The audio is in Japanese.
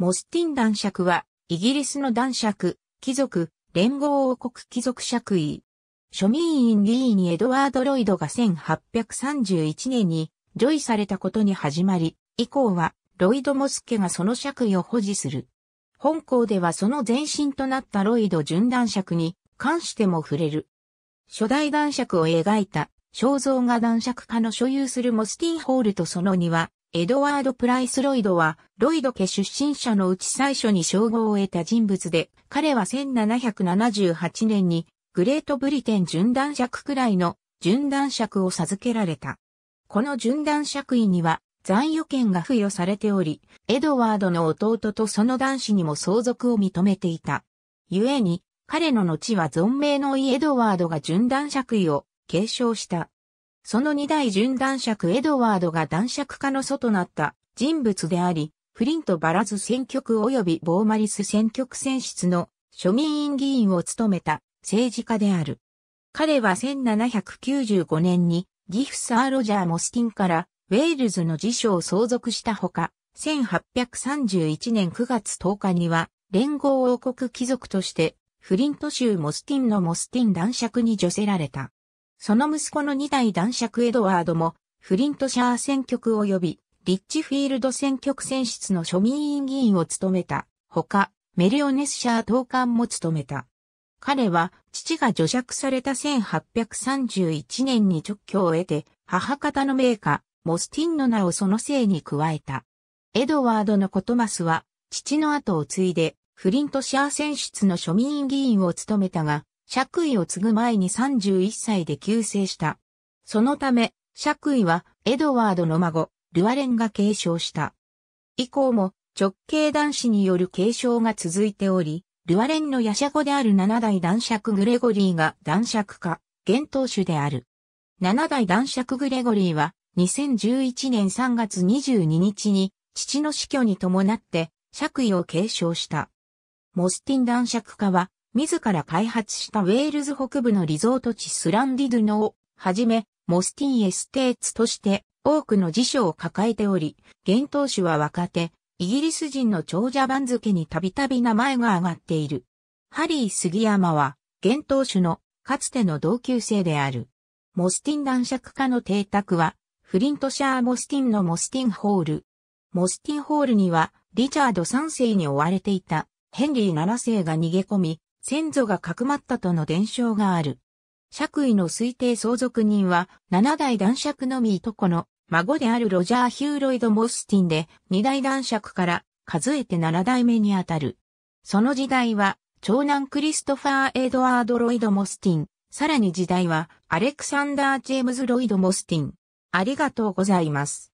モスティン男爵は、イギリスの男爵、貴族、連合王国貴族爵位。庶民院議員エドワード・ロイドが1831年に、除位されたことに始まり、以降は、ロイド・モスケがその爵位を保持する。本校ではその前身となったロイド準男爵に関しても触れる。初代男爵を描いた肖像画男爵家の所有するモスティンホールとその庭、エドワード・プライス・ロイドは、ロイド家出身者のうち最初に称号を得た人物で、彼は1778年に、グレートブリテン準断爵くらいの準断爵を授けられた。この準断爵位には、残余権が付与されており、エドワードの弟とその男子にも相続を認めていた。故に、彼の後は存命のいいエドワードが準断爵位を継承した。その二代純男爵エドワードが男爵家の祖となった人物であり、フリント・バラズ選挙区及びボーマリス選挙区選出の庶民院議員を務めた政治家である。彼は1795年にギフサー・ロジャー・モスティンからウェールズの辞書を相続したほか、1831年9月10日には連合王国貴族としてフリント州モスティンのモスティン男爵に除せられた。その息子の二代男爵エドワードも、フリントシャー選挙区及び、リッチフィールド選挙区選出の庶民委員議員を務めた。ほか、メリオネスシャー党官も務めた。彼は、父が除弱された1831年に直居を得て、母方の名家、モスティンの名をその姓に加えた。エドワードのコトマスは、父の後を継いで、フリントシャー選出の庶民議員を務めたが、爵位を継ぐ前に31歳で急成した。そのため、爵位はエドワードの孫、ルアレンが継承した。以降も直系男子による継承が続いており、ルアレンのヤシャである七代男爵グレゴリーが男爵家、現当主である。七代男爵グレゴリーは2011年3月22日に父の死去に伴って爵位を継承した。モスティン男爵家は自ら開発したウェールズ北部のリゾート地スランディドゥノをはじめ、モスティンエステーツとして多くの辞書を抱えており、現当主は若手、イギリス人の長者番付にたびたび名前が挙がっている。ハリー杉山は、現当主のかつての同級生である。モスティン男爵家の邸宅は、フリントシャー・モスティンのモスティンホール。モスティンホールには、リチャード3世に追われていた、ヘンリー7世が逃げ込み、先祖がかくまったとの伝承がある。爵位の推定相続人は、7代男爵のみいとこの、孫であるロジャー・ヒューロイド・モスティンで、2代男爵から数えて7代目にあたる。その時代は、長男クリストファー・エドワード・ロイド・モスティン。さらに時代は、アレクサンダー・ジェームズ・ロイド・モスティン。ありがとうございます。